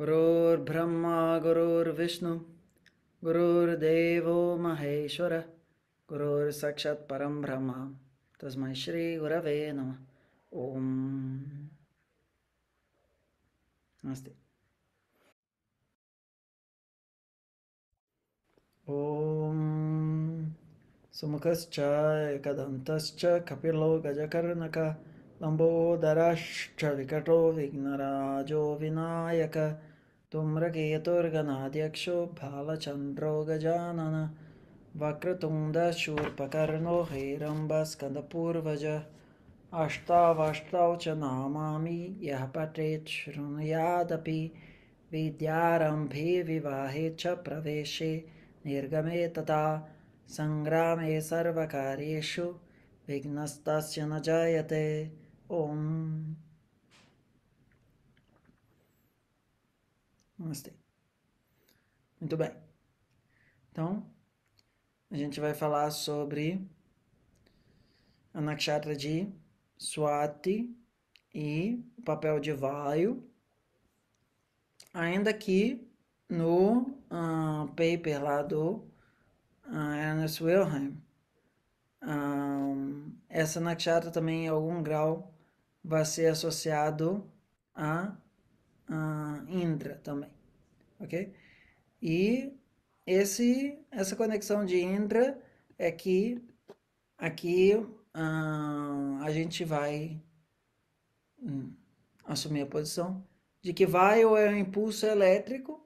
गुरोर्ब्रह्म गुरुर्विष्णु गुरुर्देवो महेश्वर परं भ्रह्म तस्मै श्रीगुरवे नमः ॐ सुमुखश्च कदन्तश्च कपिलो गजकर्णक लम्बोदरश्च विकटो विघ्नराजो विनायक तुम्रकेतुर्गणाध्यक्षो गजानन वक्रतुङ्गशूर्पकर्णो हैरम्बस्कन्दपूर्वज अष्टावष्टौ च नामामि यः पठेत् शृणुयादपि विद्यारम्भे विवाहे च प्रवेशे निर्गमे तदा सङ्ग्रामे सर्वकार्येषु विघ्नस्तस्य न जायते ॐ Namastê. Muito bem. Então, a gente vai falar sobre a nakshatra de Swati e o papel de Vaio. Ainda que no uh, paper lá do uh, Ernest Wilhelm, ah, essa nakshatra também em algum grau vai ser associado a Indra também, ok? E esse, essa conexão de Indra é que aqui a gente vai hum, assumir a posição de que Vaio é o impulso elétrico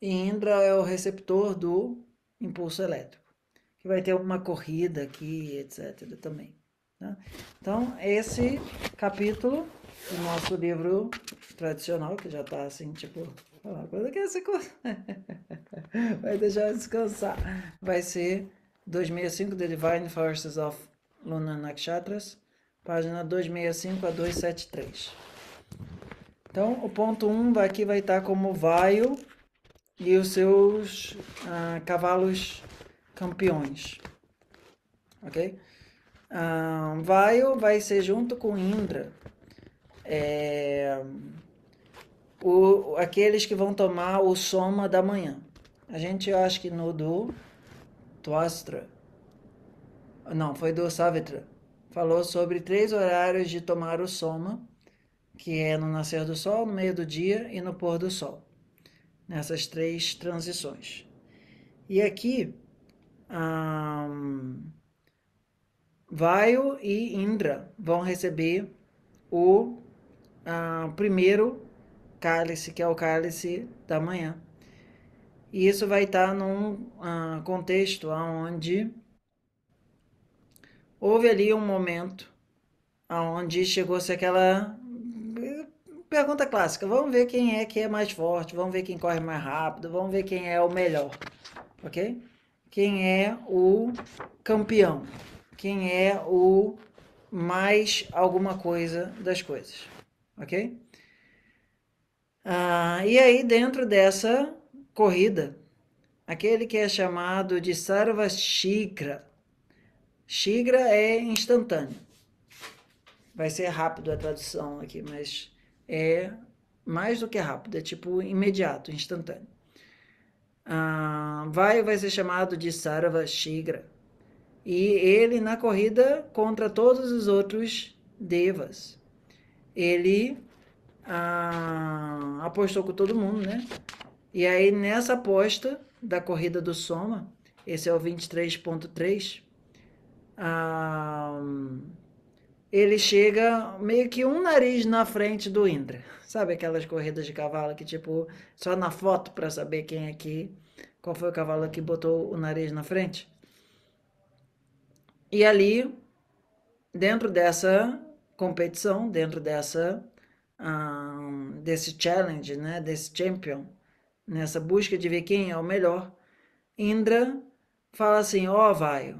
e Indra é o receptor do impulso elétrico, que vai ter uma corrida aqui, etc. também. Né? Então, esse capítulo do nosso livro tradicional, que já está assim, tipo, coisa ah, que é essa coisa. vai deixar descansar. Vai ser 265, The Divine Forces of Luna Nakshatras, página 265 a 273. Então, o ponto 1 um aqui vai estar como vaio e os seus ah, cavalos campeões. Ok? Um, ou vai ser junto com Indra. É, o, aqueles que vão tomar o soma da manhã. A gente acha que no do Tuastra, não, foi do Savitra, falou sobre três horários de tomar o soma, que é no nascer do sol, no meio do dia e no pôr do sol. Nessas três transições. E aqui, hum, Vaio e Indra vão receber o ah, primeiro cálice, que é o cálice da manhã. E isso vai estar num ah, contexto onde houve ali um momento onde chegou-se aquela eh, pergunta clássica: vamos ver quem é que é mais forte, vamos ver quem corre mais rápido, vamos ver quem é o melhor, ok? Quem é o campeão? quem é o mais alguma coisa das coisas, ok? Ah, e aí, dentro dessa corrida, aquele que é chamado de Sarva Shigra, Shigra é instantâneo. Vai ser rápido a tradução aqui, mas é mais do que rápido, é tipo imediato, instantâneo. Ah, vai vai ser chamado de Sarva Shigra. E ele, na corrida contra todos os outros devas, ele ah, apostou com todo mundo, né? E aí, nessa aposta da corrida do Soma, esse é o 23.3, ah, ele chega meio que um nariz na frente do Indra. Sabe aquelas corridas de cavalo que, tipo, só na foto para saber quem é que, qual foi o cavalo que botou o nariz na frente? E ali, dentro dessa competição, dentro dessa um, desse challenge, né, desse champion, nessa busca de ver quem é o melhor, Indra fala assim: ó, oh, vai,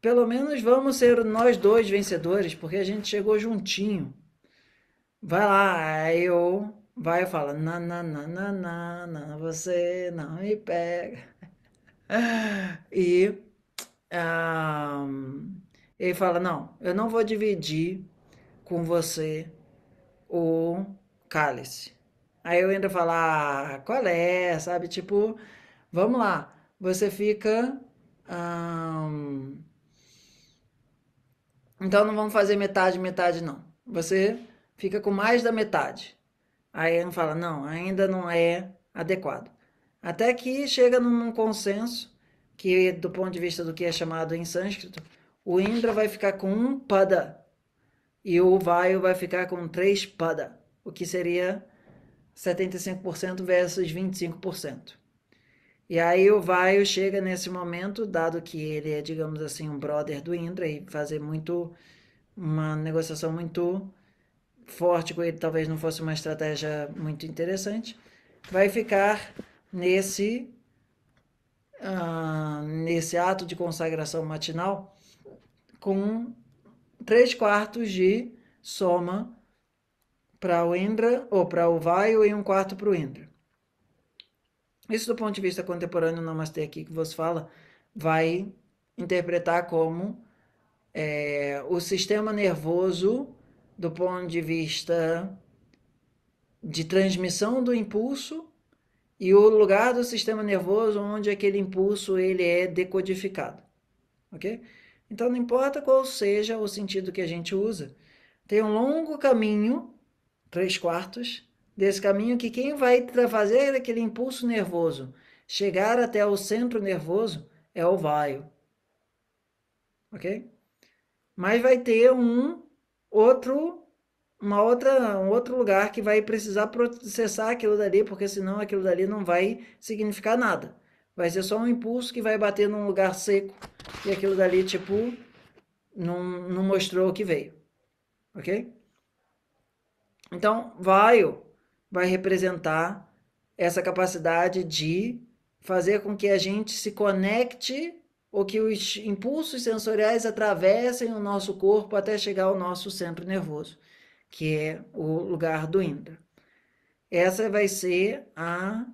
pelo menos vamos ser nós dois vencedores, porque a gente chegou juntinho. Vai lá, aí eu vai e fala: na, na, na, na, na, na, você não me pega. E ah, ele fala: Não, eu não vou dividir com você o cálice. Aí eu ainda falo: ah, Qual é? Sabe? Tipo, vamos lá. Você fica. Ah, então não vamos fazer metade, metade, não. Você fica com mais da metade. Aí ele fala: Não, ainda não é adequado. Até que chega num consenso que é, do ponto de vista do que é chamado em sânscrito, o Indra vai ficar com um pada e o Vaio vai ficar com três pada, o que seria 75% versus 25%. E aí o Vaio chega nesse momento, dado que ele é, digamos assim, um brother do Indra e fazer muito uma negociação muito forte com ele talvez não fosse uma estratégia muito interessante, vai ficar nesse ah, nesse ato de consagração matinal com três quartos de soma para o Indra ou para o Vaio e um quarto para o Indra. Isso do ponto de vista contemporâneo, o Namastê aqui que você fala, vai interpretar como é, o sistema nervoso do ponto de vista de transmissão do impulso e o lugar do sistema nervoso onde aquele impulso ele é decodificado, ok? Então não importa qual seja o sentido que a gente usa, tem um longo caminho, três quartos, desse caminho que quem vai fazer aquele impulso nervoso chegar até o centro nervoso é o vaio, ok? Mas vai ter um outro uma outra, um outro lugar que vai precisar processar aquilo dali, porque senão aquilo dali não vai significar nada. Vai ser só um impulso que vai bater num lugar seco e aquilo dali, tipo, não, não mostrou o que veio. Ok? Então, vai vai representar essa capacidade de fazer com que a gente se conecte ou que os impulsos sensoriais atravessem o nosso corpo até chegar ao nosso centro nervoso que é o lugar do Indra. Essa vai ser a,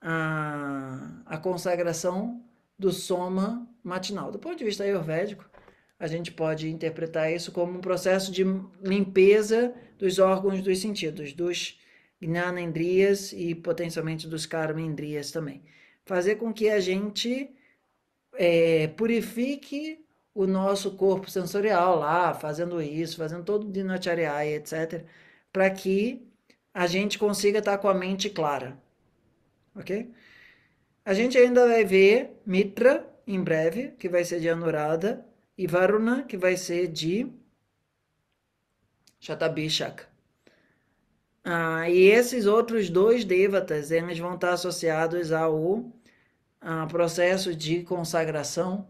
a, a consagração do soma matinal. Do ponto de vista ayurvédico, a gente pode interpretar isso como um processo de limpeza dos órgãos dos sentidos, dos gnanendrias e potencialmente dos karmendrias também. Fazer com que a gente é, purifique o nosso corpo sensorial lá, fazendo isso, fazendo todo o dinacharya, etc., para que a gente consiga estar com a mente clara. Ok? A gente ainda vai ver Mitra em breve, que vai ser de Anurada, e Varuna, que vai ser de Shatabhishaka. Ah, e esses outros dois devatas, eles vão estar associados ao ah, processo de consagração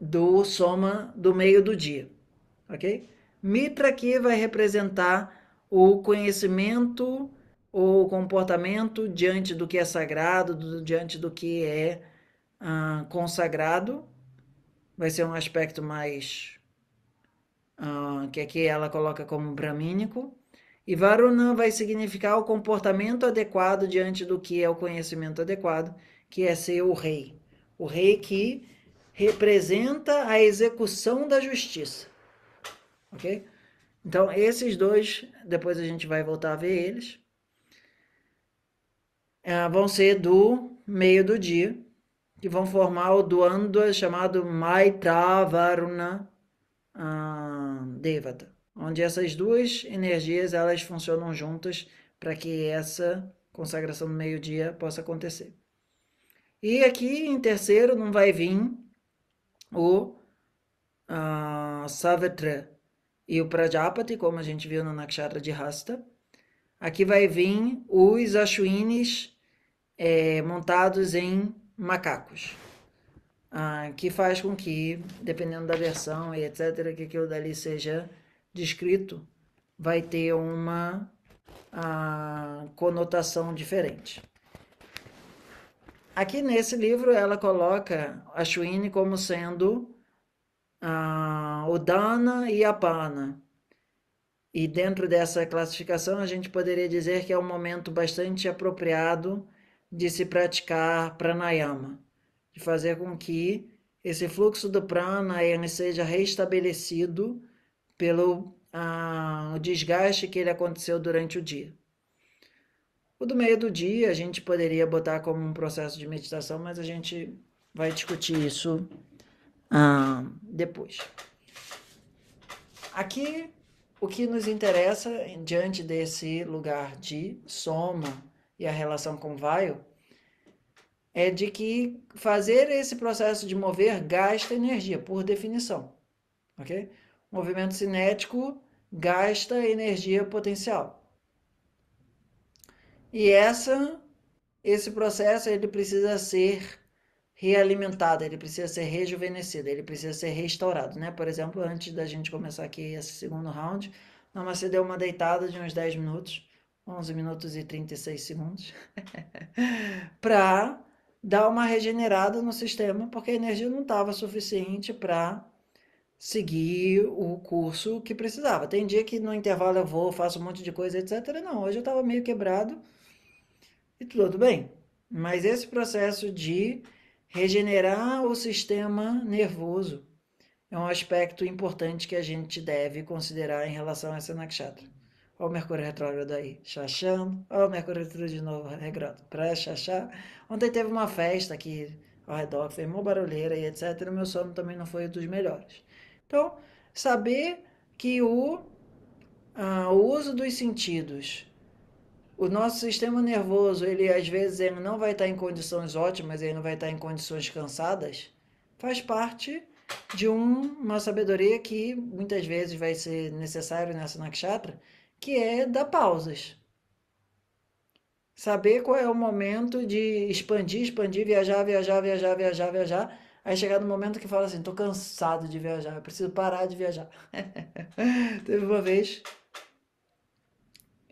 do soma do meio do dia, ok? Mitra aqui vai representar o conhecimento ou comportamento diante do que é sagrado, do, diante do que é ah, consagrado. Vai ser um aspecto mais ah, que aqui ela coloca como bramínico. E Varuna vai significar o comportamento adequado diante do que é o conhecimento adequado, que é ser o rei. O rei que representa a execução da justiça. Ok? Então, esses dois, depois a gente vai voltar a ver eles, é, vão ser do meio do dia, que vão formar o Duandwa chamado Maitavaruna ah, Devata, onde essas duas energias elas funcionam juntas para que essa consagração do meio-dia possa acontecer. E aqui em terceiro não vai vir o uh, Savatra e o Prajapati, como a gente viu no Nakshatra de Rasta. Aqui vai vir os Ashwinis é, montados em macacos, uh, que faz com que, dependendo da versão e etc., que aquilo dali seja descrito, vai ter uma uh, conotação diferente. Aqui nesse livro ela coloca a Shwini como sendo ah, o Dana e a Pana. E dentro dessa classificação a gente poderia dizer que é um momento bastante apropriado de se praticar pranayama, de fazer com que esse fluxo do ele seja restabelecido pelo ah, o desgaste que ele aconteceu durante o dia. O do meio do dia a gente poderia botar como um processo de meditação, mas a gente vai discutir isso ah, depois. Aqui, o que nos interessa diante desse lugar de soma e a relação com vaio é de que fazer esse processo de mover gasta energia, por definição. Ok? O movimento cinético gasta energia potencial. E essa, esse processo ele precisa ser realimentado, ele precisa ser rejuvenescido, ele precisa ser restaurado, né? Por exemplo, antes da gente começar aqui esse segundo round, Namastê deu uma deitada de uns 10 minutos, 11 minutos e 36 segundos, para dar uma regenerada no sistema, porque a energia não estava suficiente para seguir o curso que precisava. Tem dia que no intervalo eu vou, faço um monte de coisa, etc. Não, hoje eu estava meio quebrado e tudo bem. Mas esse processo de regenerar o sistema nervoso é um aspecto importante que a gente deve considerar em relação a essa nakshatra. Olha o Mercúrio retrógrado aí, chachando. Olha o Mercúrio retrógrado de novo, regrado, para chachar. Ontem teve uma festa aqui ao redor, que fez uma barulheira e etc. o meu sono também não foi dos melhores. Então, saber que o, ah, o uso dos sentidos o nosso sistema nervoso, ele às vezes ele não vai estar em condições ótimas, ele não vai estar em condições cansadas, faz parte de um, uma sabedoria que muitas vezes vai ser necessário nessa nakshatra, que é dar pausas. Saber qual é o momento de expandir, expandir, viajar, viajar, viajar, viajar, viajar. Aí chegar no momento que fala assim, tô cansado de viajar, eu preciso parar de viajar. Teve uma vez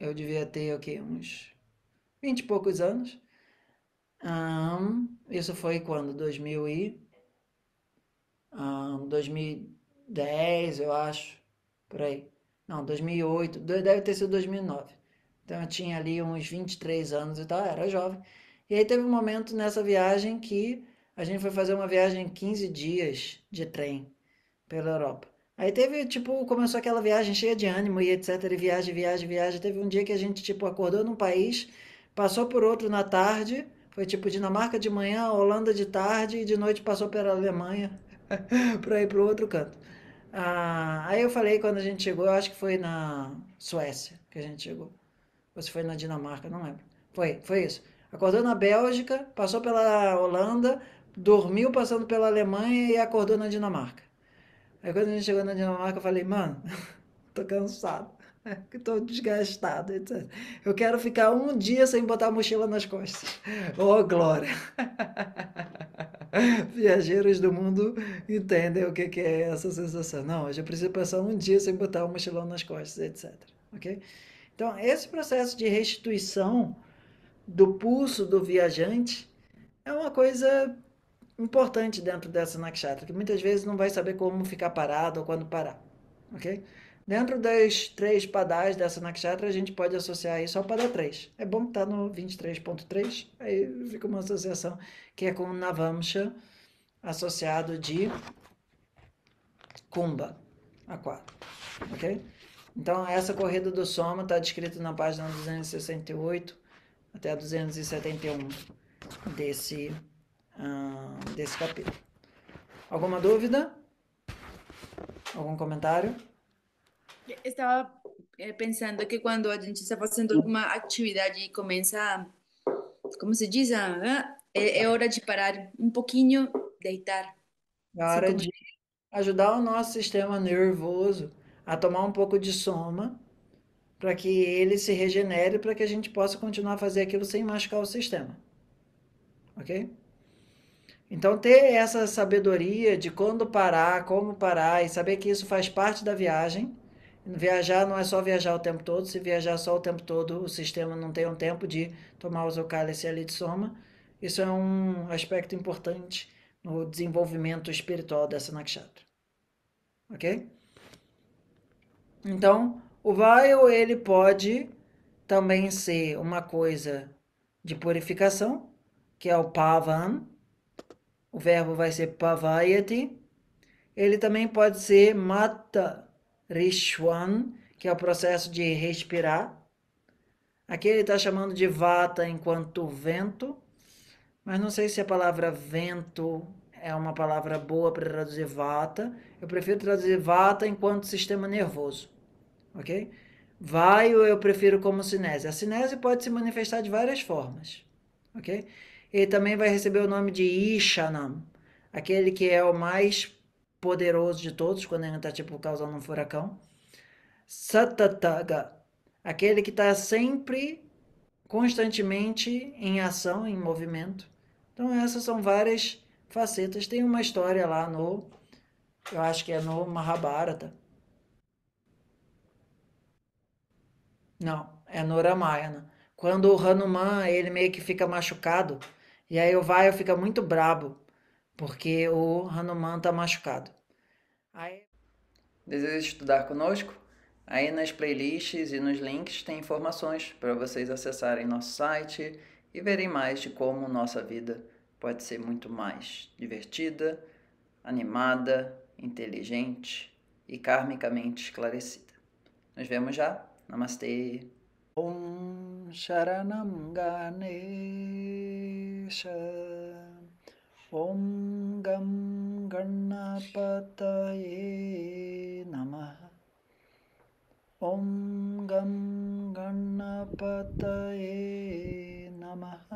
eu devia ter, o okay, quê? Uns vinte e poucos anos. Um, isso foi quando? 2000 e, um, 2010, eu acho, por aí. Não, 2008, deve ter sido 2009. Então eu tinha ali uns 23 anos e tal, era jovem. E aí teve um momento nessa viagem que a gente foi fazer uma viagem 15 dias de trem pela Europa. Aí teve, tipo, começou aquela viagem cheia de ânimo e etc. E viagem, viagem, viagem. Teve um dia que a gente, tipo, acordou num país, passou por outro na tarde. Foi tipo Dinamarca de manhã, Holanda de tarde e de noite passou pela Alemanha para ir para o outro canto. Ah, aí eu falei quando a gente chegou, eu acho que foi na Suécia que a gente chegou. Ou se foi na Dinamarca, não lembro. Foi, foi isso. Acordou na Bélgica, passou pela Holanda, dormiu passando pela Alemanha e acordou na Dinamarca. Aí quando a gente chegou na Dinamarca, eu falei, mano, tô cansado, tô desgastado, etc. Eu quero ficar um dia sem botar a mochila nas costas. Oh, glória! Viajeiros do mundo entendem o que é essa sensação. Não, eu já preciso passar um dia sem botar o mochilão nas costas, etc. Ok? Então, esse processo de restituição do pulso do viajante é uma coisa importante dentro dessa nakshatra, que muitas vezes não vai saber como ficar parado ou quando parar, ok? Dentro das três padás dessa nakshatra, a gente pode associar isso ao pada 3. É bom que está no 23.3, aí fica uma associação que é com o Navamsha, associado de Kumba, a 4, ok? Então, essa corrida do soma está descrita na página 268 até 271 desse ah, desse capítulo. Alguma dúvida? Algum comentário? Estava eh, pensando que quando a gente está fazendo alguma atividade e começa, como se diz, é, é, hora de parar um pouquinho, deitar. É hora assim de ajudar o nosso sistema nervoso a tomar um pouco de soma para que ele se regenere, para que a gente possa continuar a fazer aquilo sem machucar o sistema. Ok? Então, ter essa sabedoria de quando parar, como parar, e saber que isso faz parte da viagem. Viajar não é só viajar o tempo todo, se viajar só o tempo todo, o sistema não tem um tempo de tomar o seu e ali de soma. Isso é um aspecto importante no desenvolvimento espiritual dessa nakshatra. Ok? Então, o vaio ele pode também ser uma coisa de purificação, que é o pavan, o verbo vai ser pavayati. Ele também pode ser mata rishwan, que é o processo de respirar. Aqui ele está chamando de vata enquanto vento, mas não sei se a palavra vento é uma palavra boa para traduzir vata. Eu prefiro traduzir vata enquanto sistema nervoso, ok? Vai ou eu prefiro como cinese. A cinese pode se manifestar de várias formas, ok? Ele também vai receber o nome de Ishanam, aquele que é o mais poderoso de todos, quando ele está tipo causando um furacão. Satataga, aquele que está sempre, constantemente em ação, em movimento. Então, essas são várias facetas. Tem uma história lá no, eu acho que é no Mahabharata. Não, é no Ramayana. Quando o Hanuman, ele meio que fica machucado, e aí o Vaio fica muito brabo, porque o Hanuman tá machucado. Aí... Deseja estudar conosco? Aí nas playlists e nos links tem informações para vocês acessarem nosso site e verem mais de como nossa vida pode ser muito mais divertida, animada, inteligente e karmicamente esclarecida. Nos vemos já. Namastê! ॐ शरणं गणेश ॐ गं गणपतये नमः ॐ गं गणपतये नमः